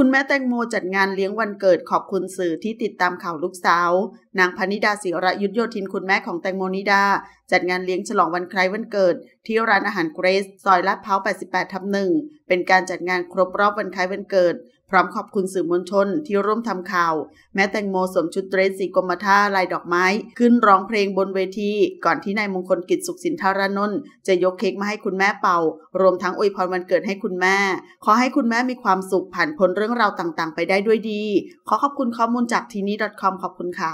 คุณแม่แตงโมจัดงานเลี้ยงวันเกิดขอบคุณสื่อที่ติดตามข่าวลูกสาว นางพนิดาศิระยุทธโยธินคุณแม่ของแตงโมนิดาจัดงานเลี้ยงฉลองวันคล้ายวันเกิด ที่ร้านอาหารเกรซซอยลาดพร้าว88 ทับหนึ่ง เป็นการจัดงานครบรอบวันคล้ายวันเกิด พร้อมขอบคุณสื่อมวลชน ที่ร่วมทำข่าว แม้แตงโมสวมชุดเดรสสีกรมท่าลายดอกไม้ ขึ้นร้องเพลงบนเวที ก่อนที่นายมงคลกิจสุขสินธารนนท์จะยกเค้กมาให้คุณแม่เป่า รวมทั้งอวยพรวันเกิดให้คุณแม่ ขอให้คุณแม่มีความสุขผ่านพ้นเรื่องราวต่าง ๆ ไปได้ด้วยดี ขอขอบคุณข้อมูลจากทีนี้ .com ขอบคุณค่ะ